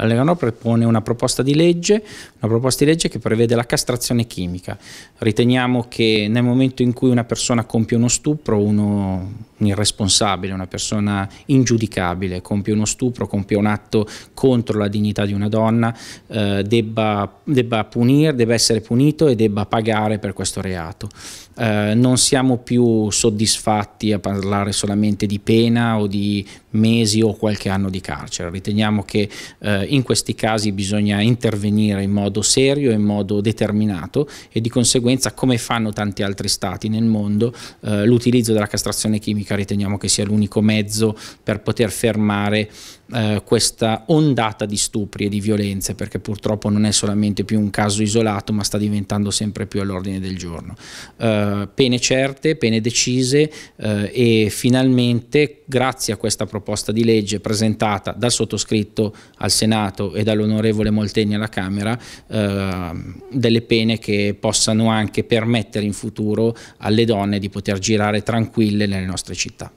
La Lega Nord propone una proposta di legge, una proposta di legge che prevede la castrazione chimica. Riteniamo che nel momento in cui una persona compie uno stupro, uno, un irresponsabile, una persona ingiudicabile compie uno stupro, compie un atto contro la dignità di una donna, eh, debba, debba, punir, debba essere punito e debba pagare per questo reato. Eh, non siamo più soddisfatti a parlare solamente di pena o di mesi o qualche anno di carcere. Riteniamo che eh, in questi casi bisogna intervenire in modo serio, in modo determinato e di conseguenza come fanno tanti altri stati nel mondo eh, l'utilizzo della castrazione chimica riteniamo che sia l'unico mezzo per poter fermare eh, questa ondata di stupri e di violenze perché purtroppo non è solamente più un caso isolato ma sta diventando sempre più all'ordine del giorno. Eh, pene certe, pene decise eh, e finalmente grazie a questa proposta di legge presentata dal sottoscritto al Senato e dall'onorevole Molteni alla Camera, eh, delle pene che possano anche permettere in futuro alle donne di poter girare tranquille nelle nostre città.